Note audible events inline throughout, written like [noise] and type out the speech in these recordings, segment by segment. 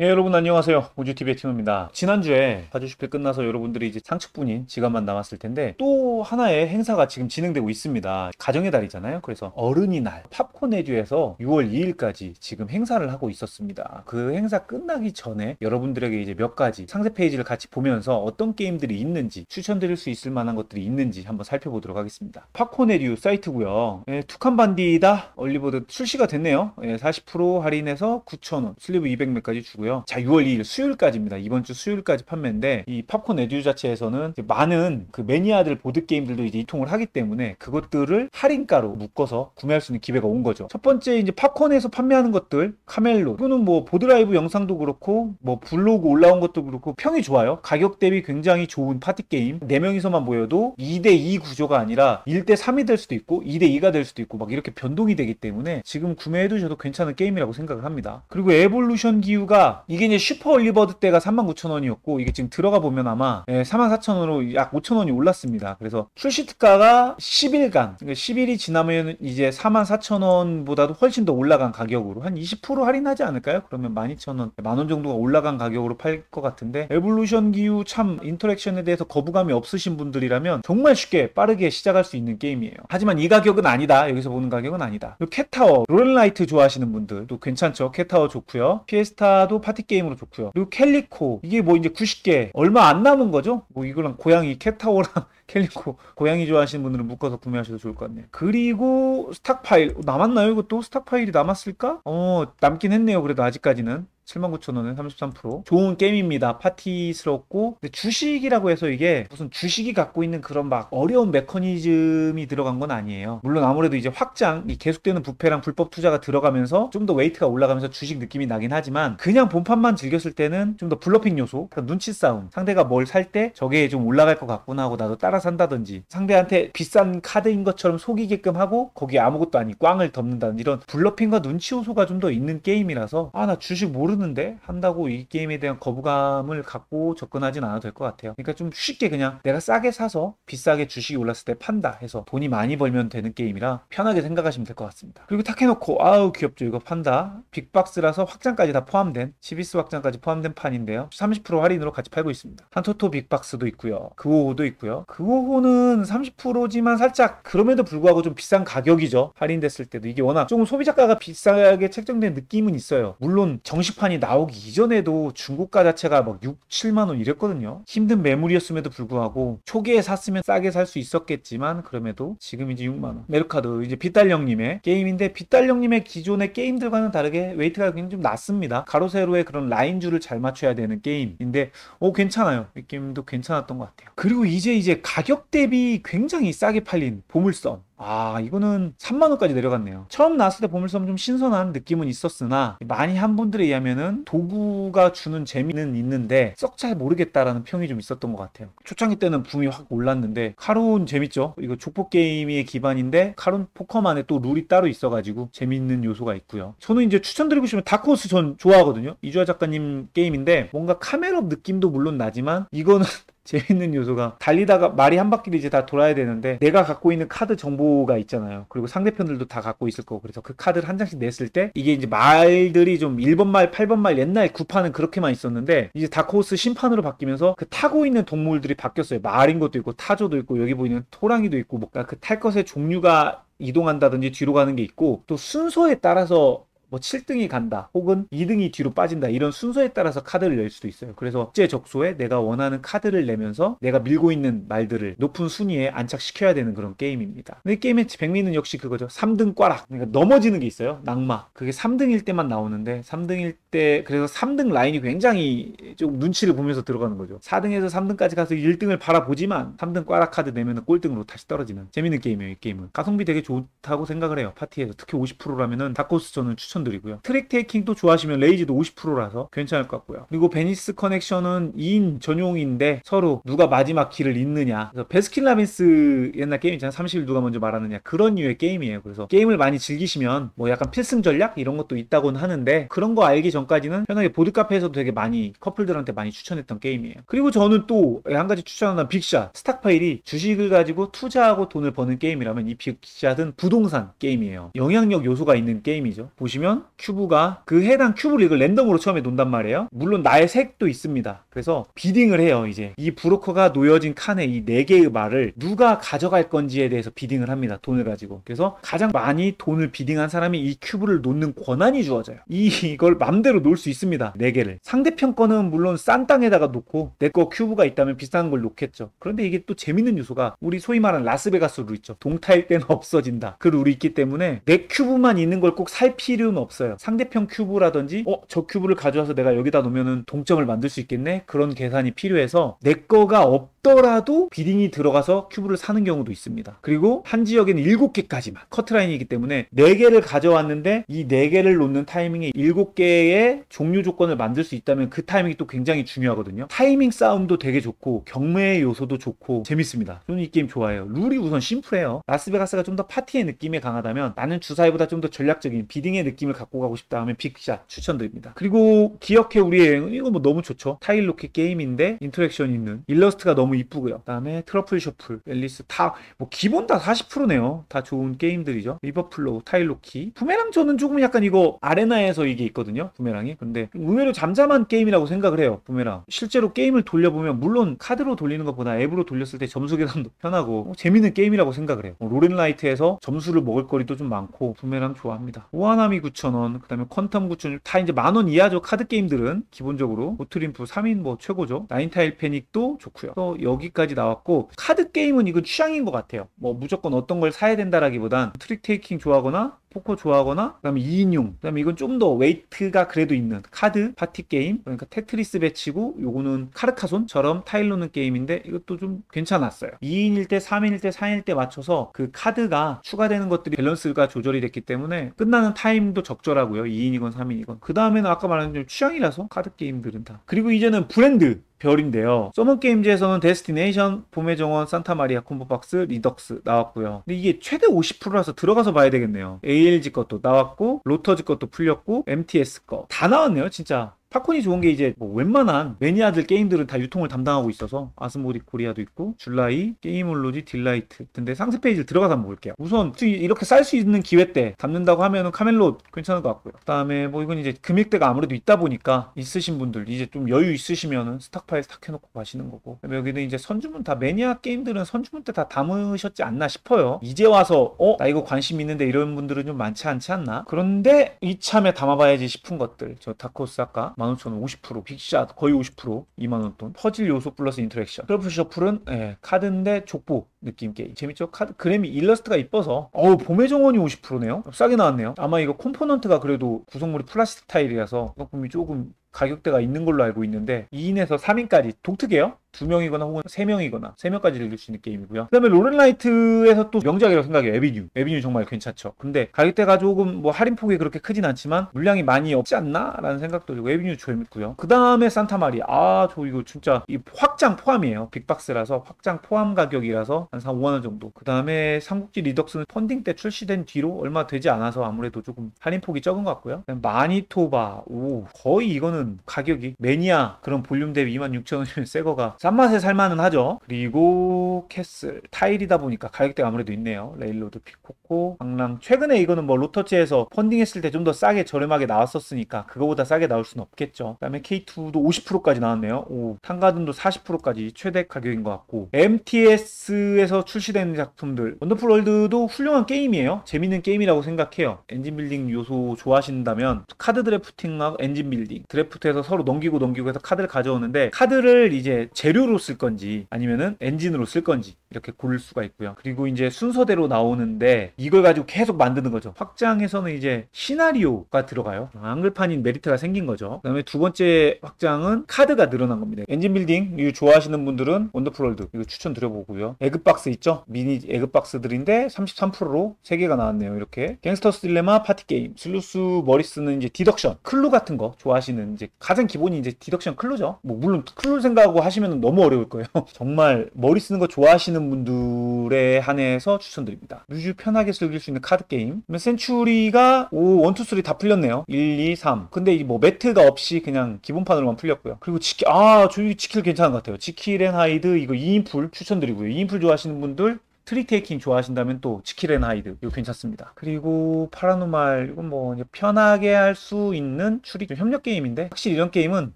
예, 여러분 안녕하세요. 우주TV의 팀입니다. 지난주에 4주1 0회 끝나서 여러분들이 이제 상측분인 지갑만 남았을 텐데 또 하나의 행사가 지금 진행되고 있습니다. 가정의 달이잖아요. 그래서 어른이날 팝콘 에듀에서 6월 2일까지 지금 행사를 하고 있었습니다. 그 행사 끝나기 전에 여러분들에게 이제 몇 가지 상세 페이지를 같이 보면서 어떤 게임들이 있는지 추천드릴 수 있을 만한 것들이 있는지 한번 살펴보도록 하겠습니다. 팝콘 에듀 사이트고요. 예, 투칸 반디다 얼리버드 출시가 됐네요. 예, 40% 할인해서 9,000원, 슬리브 200매까지 주고요. 예고요 자, 6월 2일 수요일까지입니다. 이번 주 수요일까지 판매인데 이 팝콘 에듀 자체에서는 많은 그 매니아들 보드 게임들도 이제 유통을 하기 때문에 그것들을 할인가로 묶어서 구매할 수 있는 기회가 온 거죠. 첫 번째 이제 팝콘에서 판매하는 것들 카멜로 이거는 뭐 보드라이브 영상도 그렇고 뭐 블로그 올라온 것도 그렇고 평이 좋아요. 가격 대비 굉장히 좋은 파티 게임. 4명이서만 모여도 2대2 구조가 아니라 1대3이 될 수도 있고 2대2가 될 수도 있고 막 이렇게 변동이 되기 때문에 지금 구매해 두셔도 괜찮은 게임이라고 생각을 합니다. 그리고 에볼루션 기후가 이게 이제 슈퍼 올리버드 때가 39,000원이었고 이게 지금 들어가 보면 아마 44,000원으로 예, 약 5,000원이 올랐습니다. 그래서 출시 특가가 10일간 그러니까 10일이 지나면 이제 44,000원보다도 훨씬 더 올라간 가격으로 한 20% 할인하지 않을까요? 그러면 12,000원 만 원 정도가 올라간 가격으로 팔 것 같은데 에볼루션 기후 참 인터랙션에 대해서 거부감이 없으신 분들이라면 정말 쉽게 빠르게 시작할 수 있는 게임이에요. 하지만 이 가격은 아니다. 여기서 보는 가격은 아니다. 캣타워 롤라이트 좋아하시는 분들 도 괜찮죠? 캣타워 좋고요. 피에스타도 파티 게임으로 좋고요. 그리고 캘리코 이게 뭐 이제 90개 얼마 안 남은 거죠? 뭐 이거랑 고양이 캣타워랑 [laughs] 캘리코 고양이 좋아하시는 분들은 묶어서 구매하셔도 좋을 것 같네요. 그리고 스탁 파일 어, 남았나요? 이것도 스탁 파일이 남았을까? 어 남긴 했네요. 그래도 아직까지는 79,000원에 33% 좋은 게임입니다. 파티스럽고 근데 주식이라고 해서 이게 무슨 주식이 갖고 있는 그런 막 어려운 메커니즘이 들어간 건 아니에요. 물론 아무래도 이제 확장, 이 계속되는 부패랑 불법 투자가 들어가면서 좀 더 웨이트가 올라가면서 주식 느낌이 나긴 하지만 그냥 본판만 즐겼을 때는 좀 더 블러핑 요소, 그러니까 눈치 싸움, 상대가 뭘 살 때 저게 좀 올라갈 것 같구나 하고 나도 따라 산다든지 상대한테 비싼 카드인 것처럼 속이게끔 하고 거기 아무것도 아닌 꽝을 덮는다는 이런 블러핑과 눈치 요소가 좀 더 있는 게임이라서 아 나 주식 모르는 모르는데 한다고 이 게임에 대한 거부감을 갖고 접근하진 않아도 될 것 같아요. 그러니까 좀 쉽게 그냥 내가 싸게 사서 비싸게 주식이 올랐을 때 판다 해서 돈이 많이 벌면 되는 게임이라 편하게 생각하시면 될 것 같습니다. 그리고 탁 해놓고 아우 귀엽죠 이거 판다 빅박스라서 확장까지 다 포함된 시비스 확장까지 포함된 판인데요. 30% 할인으로 같이 팔고 있습니다. 한토토 빅박스도 있고요. 그호호도 있고요. 그호호는 30%지만 살짝 그럼에도 불구하고 좀 비싼 가격이죠. 할인됐을 때도 이게 워낙 조금 소비자가가 비싸게 책정된 느낌은 있어요. 물론 정식판 한이 나오기 이전에도 중고가 자체가 막 6, 7만 원 이랬거든요. 힘든 매물이었음에도 불구하고 초기에 샀으면 싸게 살 수 있었겠지만 그럼에도 지금 이제 6만 원. 메르카드 이제 빛달령님의 게임인데 빛달령님의 기존의 게임들과는 다르게 웨이트가 굉장히 좀 낮습니다. 가로세로의 그런 라인줄을 잘 맞춰야 되는 게임인데 오 어, 괜찮아요. 이 게임도 괜찮았던 것 같아요. 그리고 이제 이제 가격 대비 굉장히 싸게 팔린 보물선 아 이거는 3만원까지 내려갔네요 처음 나왔을 때 보물섬 좀 신선한 느낌은 있었으나 많이 한 분들에 의하면은 도구가 주는 재미는 있는데 썩 잘 모르겠다라는 평이 좀 있었던 것 같아요 초창기 때는 붐이 확 올랐는데 카론 재밌죠 이거 족보 게임의 기반인데 카론 포커만의 또 룰이 따로 있어가지고 재밌는 요소가 있고요 저는 이제 추천드리고 싶은 다크호스 전 좋아하거든요 이주아 작가님 게임인데 뭔가 카메업 느낌도 물론 나지만 이거는 [laughs] 재밌는 요소가 달리다가 말이 한 바퀴를 이제 다 돌아야 되는데 내가 갖고 있는 카드 정보가 있잖아요. 그리고 상대편들도 다 갖고 있을 거고 그래서 그 카드를 한 장씩 냈을 때 이게 이제 말들이 좀 1번 말, 8번 말 옛날 구판은 그렇게만 있었는데 이제 다크호스 심판으로 바뀌면서 그 타고 있는 동물들이 바뀌었어요. 말인 것도 있고 타조도 있고 여기 보이는 토랑이도 있고 뭔가 그탈 것의 종류가 이동한다든지 뒤로 가는 게 있고 또 순서에 따라서 뭐 7등이 간다 혹은 2등이 뒤로 빠진다 이런 순서에 따라서 카드를 낼 수도 있어요 그래서 적재 적소에 내가 원하는 카드를 내면서 내가 밀고 있는 말들을 높은 순위에 안착시켜야 되는 그런 게임입니다 근데 게임의 백미는 역시 그거죠 3등 꽈락 그러니까 넘어지는 게 있어요 낙마 그게 3등일 때만 나오는데 3등일 때 그래서 3등 라인이 굉장히 좀 눈치를 보면서 들어가는 거죠 4등에서 3등까지 가서 1등을 바라보지만 3등 꽈락 카드 내면 꼴등으로 다시 떨어지는 재밌는 게임이에요 이 게임은 가성비 되게 좋다고 생각을 해요 파티에서 특히 50%라면은 다코스 저는 추천 추천드리고요. 트랙 테이킹도 좋아하시면 레이지도 50%라서 괜찮을 것 같고요. 그리고 베니스 커넥션은 2인 전용인데 서로 누가 마지막 길을 잇느냐 그래서 베스킨라빈스 옛날 게임 있잖아요. 30일 누가 먼저 말하느냐 그런 류의 게임이에요. 그래서 게임을 많이 즐기시면 뭐 약간 필승 전략 이런 것도 있다고는 하는데 그런 거 알기 전까지는 편하게 보드카페에서도 되게 많이 커플들한테 많이 추천했던 게임이에요. 그리고 저는 또한 예, 가지 추천하는 빅샷 스탁파일이 주식을 가지고 투자하고 돈을 버는 게임이라면 이 빅샷은 부동산 게임이에요. 영향력 요소가 있는 게임이죠. 보시면 하면 큐브가 그 해당 큐브 릭을 랜덤으로 처음에 논단 말이에요. 물론 나의 색도 있습니다. 그래서 비딩을 해요. 이제 이 브로커가 놓여진 칸에 이 네 개의 말을 누가 가져갈 건지에 대해서 비딩을 합니다. 돈을 가지고. 그래서 가장 많이 돈을 비딩한 사람이 이 큐브를 놓는 권한이 주어져요. 이 이걸 맘대로 놓을 수 있습니다. 네 개를. 상대편 거는 물론 싼 땅에다가 놓고 내 거 큐브가 있다면 비싼 걸 놓겠죠. 그런데 이게 또 재밌는 요소가 우리 소위 말하는 라스베가스 룰 있죠. 동탈일 때는 없어진다. 그 룰이 있기 때문에 내 큐브만 있는 걸 꼭 살 필요는 없어요. 상대편 큐브라든지 어저 큐브를 가져와서 내가 여기다 놓으면 동점을 만들 수 있겠네 그런 계산이 필요해서 내 거가 없 없더라도 비딩이 들어가서 큐브를 사는 경우도 있습니다. 그리고 한 지역에는 7개까지만 커트라인이기 때문에 4개를 가져왔는데 이 4개를 놓는 타이밍에 7개의 종류 조건을 만들 수 있다면 그 타이밍이 또 굉장히 중요하거든요. 타이밍 싸움도 되게 좋고 경매의 요소도 좋고 재밌습니다. 저는 이 게임 좋아해요. 룰이 우선 심플해요. 라스베가스가 좀 더 파티의 느낌에 강하다면 나는 주사위보다 좀 더 전략적인 비딩의 느낌을 갖고 가고 싶다 하면 빅샷 추천드립니다. 그리고 기억해 우리의 여행은 이거 뭐 너무 좋죠. 타일 로켓 게임인데 인터랙션 있는 일러스트가 너무 이쁘고요. 그다음에 트러플 셔플, 앨리스 다뭐 기본 다 40%네요. 다 좋은 게임들이죠. 리버플로우, 타일로키. 부메랑 저는 조금 약간 이거 아레나에서 이게 있거든요. 부메랑이. 근데 의외로 잠잠한 게임이라고 생각을 해요. 부메랑. 실제로 게임을 돌려보면 물론 카드로 돌리는 것보다 앱으로 돌렸을 때 점수 계산도 편하고 뭐 재밌는 게임이라고 생각을 해요. 뭐 로렌라이트에서 점수를 먹을 거리도 좀 많고 부메랑 좋아합니다. 오하나미 9,000원, 그다음에 퀀텀 9,000원 다 이제 만원 이하죠. 카드 게임들은 기본적으로 오트림프 3인 뭐 최고죠. 나인타일 패닉도 좋고요. 또 여기까지 나왔고 카드 게임은 이건 취향인 것 같아요. 뭐 무조건 어떤 걸 사야 된다라기보단 트릭 테이킹 좋아하거나 포커 좋아하거나 그다음에 2인용 그다음에 이건 좀 더 웨이트가 그래도 있는 카드 파티 게임 그러니까 테트리스 배치고 요거는 카르카손처럼 타일로는 게임인데 이것도 좀 괜찮았어요 2인일 때 3인일 때 4인일 때 맞춰서 그 카드가 추가되는 것들이 밸런스가 조절이 됐기 때문에 끝나는 타임도 적절하고요 2인이건 3인이건 그 다음에는 아까 말한 좀 취향이라서 카드 게임들은 다 그리고 이제는 브랜드 별인데요. 소문게임즈에서는 데스티네이션, 봄의 정원, 산타마리아, 콤보박스, 리덕스 나왔고요. 근데 이게 최대 50%라서 들어가서 봐야 되겠네요. ALG 것도 나왔고 로터즈 것도 풀렸고 MTS 거 다 나왔네요 진짜. 팝콘이 좋은 게 이제 뭐 웬만한 매니아들 게임들은 다 유통을 담당하고 있어서 아스모디 코리아도 있고 줄라이, 게임올로지, 딜라이트 근데 상세 페이지를 들어가서 한번 볼게요 우선 이렇게 쌀 수 있는 기회 때 담는다고 하면은 카멜롯 괜찮을 것 같고요 그 다음에 뭐 이건 이제 금액대가 아무래도 있다 보니까 있으신 분들 이제 좀 여유 있으시면은 스탁파일 스탁 해놓고 가시는 거고 여기는 이제 선주문 다 매니아 게임들은 선주문 때 다 담으셨지 않나 싶어요 이제 와서 어? 나 이거 관심 있는데 이런 분들은 좀 많지 않지 않나 그런데 이참에 담아봐야지 싶은 것들 저 타코스 아까 15,000원 50% 빅샷 거의 50% 2만원 돈 퍼즐 요소 플러스 인터랙션 트러플 셔플은 예, 카드인데 족보 느낌 게임 재밌죠? 카드 그램이 일러스트가 이뻐서 어우 봄의 정원이 50%네요 싸게 나왔네요 아마 이거 콤포넌트가 그래도 구성물이 플라스틱 타일이라서 가품이 조금 가격대가 있는 걸로 알고 있는데 2인에서 3인까지 독특해요. 2명이거나 혹은 3명이거나3명까지 즐길 수 있는 게임이고요. 그 다음에 로렌라이트에서 또 명작이라고 생각해요. 에비뉴. 에비뉴 정말 괜찮죠. 근데 가격대가 조금 뭐 할인폭이 그렇게 크진 않지만 물량이 많이 없지 않나? 라는 생각도 들고 에비뉴 재밌고요. 그 다음에 산타마리. 아, 저 이거 진짜 이 확장 포함이에요. 빅박스라서 확장 포함 가격이라서 한 4, 5만원 정도. 그 다음에 삼국지 리덕스는 펀딩 때 출시된 뒤로 얼마 되지 않아서 아무래도 조금 할인폭이 적은 것 같고요. 마니토바. 오, 거의 이거는 이거는 음, 가격이 매니아 그런 볼륨 대비 26,000원이면 새 거가 싼 맛에 살만은 하죠. 그리고 캐슬 타일이다 보니까 가격대가 아무래도 있네요. 레일로드 피코코 강랑 최근에 이거는 뭐 로터치에서 펀딩했을 때 좀 더 싸게 저렴하게 나왔었으니까 그거보다 싸게 나올 순 없겠죠. 그다음에 K2도 50%까지 나왔네요. 오 탄가든도 40%까지 최대 가격인 것 같고 MTS에서 출시된 작품들 원더풀 월드도 훌륭한 게임이에요. 재밌는 게임이라고 생각해요. 엔진 빌딩 요소 좋아하신다면 카드 드래프팅하 엔진 빌딩 드래프팅 드래프트에서 서로 넘기고 넘기고 해서 카드를 가져오는데 카드를 이제 재료로 쓸 건지 아니면은 엔진으로 쓸 건지 이렇게 고를 수가 있고요. 그리고 이제 순서대로 나오는데 이걸 가지고 계속 만드는 거죠. 확장에서는 이제 시나리오가 들어가요. 한글판인 메리트가 생긴 거죠. 그 다음에 두 번째 확장은 카드가 늘어난 겁니다. 엔진 빌딩 이거 좋아하시는 분들은 원더풀월드 이거 추천드려보고요. 에그박스 있죠? 미니 에그박스들인데 33%로 3개가 나왔네요. 이렇게 갱스터스 딜레마 파티 게임 슬루스 머리쓰는 이제 디덕션 클루 같은 거 좋아하시는 이제 가장 기본이 이제 디덕션 클루죠. 뭐 물론 클루 생각하고 하시면 너무 어려울 거예요. [laughs] 정말 머리 쓰는 거 좋아하시는 하시는 분들에 한해서 추천드립니다. 뮤즈 편하게 즐길 수 있는 카드 게임. 그러면 센츄리가 원투 2, 리다 풀렸네요. 1, 2, 3. 근데 이뭐 매트가 없이 그냥 기본판으로만 풀렸고요. 그리고 지킬 아, 저기 지킬 괜찮은 것 같아요. 지킬 앤 하이드 이거 2인풀 추천드리고요. 2인풀 좋아하시는 분들 트리테이킹 좋아하신다면 또 지킬앤 하이드 이거 괜찮습니다. 그리고 파라노말 이건 뭐 편하게 할 수 있는 추리 협력 게임인데 확실히 이런 게임은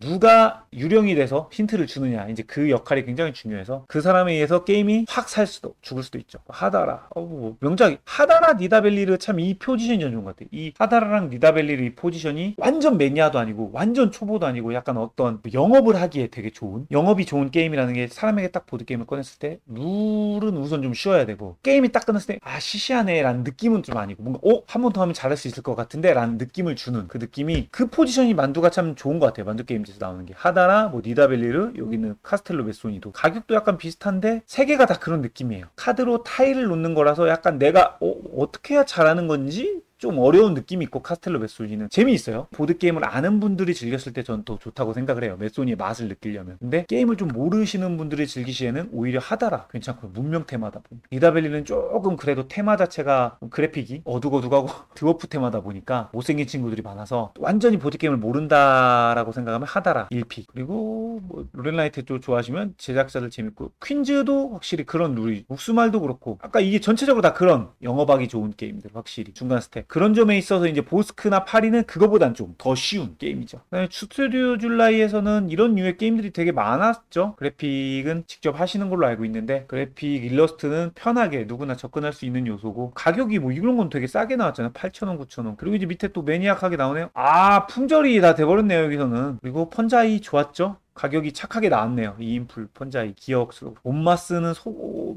누가 유령이 돼서 힌트를 주느냐 이제 그 역할이 굉장히 중요해서 그 사람에 의해서 게임이 확 살 수도 죽을 수도 있죠. 하다라 어, 뭐, 뭐 명작이 하다라 니다벨리를 참이 포지션이 좋은 것 같아요. 이 하다라랑 니다벨리를 이 포지션이 완전 매니아도 아니고 완전 초보도 아니고 약간 어떤 뭐 영업을 하기에 되게 좋은 영업이 좋은 게임이라는 게 사람에게 딱 보드 게임을 꺼냈을 때 룰은 우선 좀 쉬워야 떨어야 되고 게임이 딱 끝났을 때 아 시시하네 라는 느낌은 좀 아니고 뭔가 어? 한 번 더 하면 잘할 수 있을 것 같은데 라는 느낌을 주는 그 느낌이 그 포지션이 만두가 참 좋은 것 같아요 만두 게임즈에서 나오는 게 하다나 뭐 니다벨리르 여기는 카스텔로 베소니도 가격도 약간 비슷한데 세 개가 다 그런 느낌이에요 카드로 타일을 놓는 거라서 약간 내가 어, 어떻게 해야 잘하는 건지 좀 어려운 느낌이 있고 카스텔로 메소니는 재미있어요. 보드게임을 아는 분들이 즐겼을 때 저는 더 좋다고 생각을 해요. 메소니의 맛을 느끼려면. 근데 게임을 좀 모르시는 분들이 즐기시에는 오히려 하다라 괜찮고요. 문명 테마다 보니. 리다벨리는 조금 그래도 테마 자체가 그래픽이 어둑어둑하고 [laughs] 드워프 테마다 보니까 못생긴 친구들이 많아서 완전히 보드게임을 모른다라고 생각하면 하다라 1픽. 그리고 뭐 로렌라이트 쪽 좋아하시면 제작자들 재밌고 퀸즈도 확실히 그런 룰이 목수말도 그렇고 아까 이게 전체적으로 다 그런 영업하기 좋은 게임들 확실히 중간 스텝 그런 점에 있어서 이제 보스크나 파리는 그거보단 좀 더 쉬운 게임이죠. 추트류 줄라이에서는 이런 유의 게임들이 되게 많았죠. 그래픽은 직접 하시는 걸로 알고 있는데 그래픽 일러스트는 편하게 누구나 접근할 수 있는 요소고 가격이 뭐 이런 건 되게 싸게 나왔잖아요. 8,000원, 9,000원. 그리고 이제 밑에 또 매니악하게 나오네요. 아, 품절이 다 돼버렸네요, 여기서는. 그리고 펀자이 좋았죠? 가격이 착하게 나왔네요. 2인풀 폰자이 기억수록 온마스는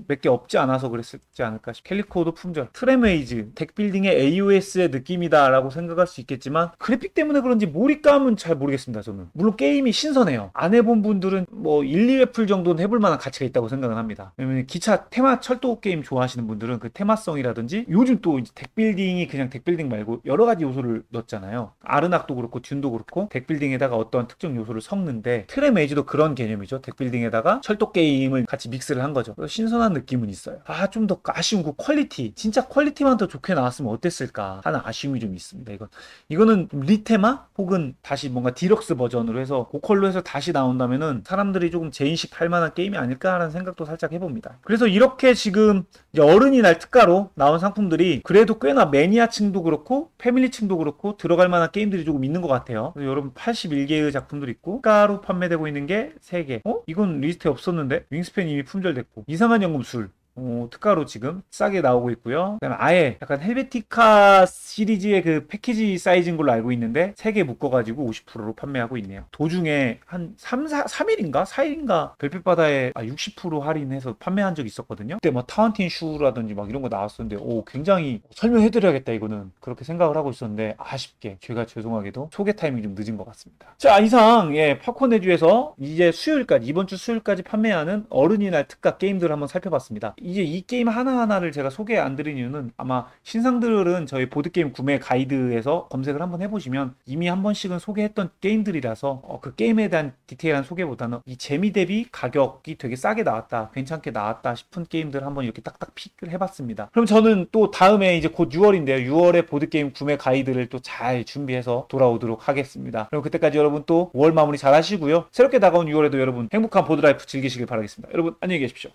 몇개 없지 않아서 그랬지 않을까 싶 캘리코도 품절 트레메이즈 덱빌딩의 AOS의 느낌이다라고 생각할 수 있겠지만 그래픽 때문에 그런지 몰입감은 잘 모르겠습니다 저는 물론 게임이 신선해요 안 해본 분들은 뭐 1, 2회풀 정도는 해볼 만한 가치가 있다고 생각을 합니다 왜냐면 기차 테마 철도 게임 좋아하시는 분들은 그 테마성이라든지 요즘 또 이제 덱빌딩이 그냥 덱빌딩 말고 여러 가지 요소를 넣었잖아요 아르낙도 그렇고 듄도 그렇고 덱빌딩에다가 어떤 특정 요소를 섞는데 트레 셀의 메이지도 그런 개념이죠. 덱빌딩에다가 철도 게임을 같이 믹스를 한 거죠. 신선한 느낌은 있어요. 아, 좀더 그 아쉬운 그 퀄리티. 진짜 퀄리티만 더 좋게 나왔으면 어땠을까 하는 아쉬움이 좀 있습니다. 이건. 이거는 리테마 혹은 다시 뭔가 디럭스 버전으로 해서 고퀄로 해서 다시 나온다면은 사람들이 조금 재인식할 만한 게임이 아닐까라는 생각도 살짝 해봅니다. 그래서 이렇게 지금 어른이 날 특가로 나온 상품들이 그래도 꽤나 매니아층도 그렇고 패밀리층도 그렇고 들어갈 만한 게임들이 조금 있는 것 같아요. 여러분 81개의 작품들 있고 특가로 판매된 되고 있는 게 3개. 어? 이건 리스트에 없었는데? 윙스팬 이미 품절됐고. 이상한 연금술. 어, 특가로 지금 싸게 나오고 있고요. 그다음에 아예 약간 헬베티카 시리즈의 그 패키지 사이즈인 걸로 알고 있는데 3개 묶어가지고 50%로 판매하고 있네요. 도중에 한 3, 4, 3일인가 4일인가 별빛바다에 아, 60% 할인해서 판매한 적이 있었거든요. 그때 막 타운틴 슈라든지 막 이런 거 나왔었는데 오 굉장히 설명해드려야겠다 이거는 그렇게 생각을 하고 있었는데 아쉽게 제가 죄송하게도 소개 타이밍이 좀 늦은 것 같습니다. 자 이상 예 팝콘 에듀에서 이제 수요일까지 이번 주 수요일까지 판매하는 어른이날 특가 게임들 을 한번 살펴봤습니다. 이제 이 게임 하나하나를 제가 소개 안 드린 이유는 아마 신상들은 저희 보드게임 구매 가이드에서 검색을 한번 해보시면 이미 한 번씩은 소개했던 게임들이라서 어, 그 게임에 대한 디테일한 소개보다는 이 재미 대비 가격이 되게 싸게 나왔다 괜찮게 나왔다 싶은 게임들 한번 이렇게 딱딱 픽을 해봤습니다 그럼 저는 또 다음에 이제 곧 6월인데요 6월에 보드게임 구매 가이드를 또 잘 준비해서 돌아오도록 하겠습니다 그럼 그때까지 여러분 또 월 마무리 잘 하시고요 새롭게 다가온 6월에도 여러분 행복한 보드라이프 즐기시길 바라겠습니다 여러분 안녕히 계십시오